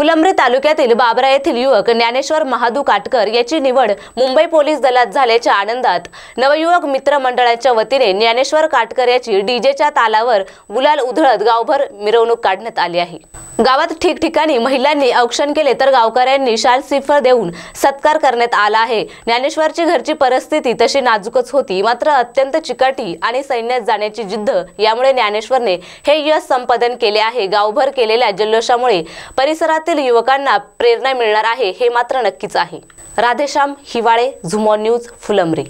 फुलंब्री तालुक्यातील बाबरा येथील युवक ज्ञानेश्वर महादू काटकर याची निवड मुंबई पोलीस दलात झाल्याच्या आनंदात नवयुवक मित्र मंडळाच्या वतीने ज्ञानेश्वर काटकर याची डीजेच्या तालावर गुलाल उधळत गावभर मिरवणूक काढण्यात आली आहे गावात ठिकठिकाणी महिलांनी औक्षण केले तर गावकऱ्यांनी शाल शिफर देऊन सत्कार करण्यात आला आहे ज्ञानेश्वरची घरची परिस्थिती तशी नाजूकच होती मात्र अत्यंत चिकाटी आणि सैन्यात जाण्याची जिद्द यामुळे ज्ञानेश्वरने हे यश संपादन केले आहे गावभर केलेल्या जल्लोषामुळे परिसरात युवकांना प्रेरणा मिळणार आहे हे मात्र नक्कीच आहे राधेश्याम हिवाळे झुमॉन न्यूज फुलंब्री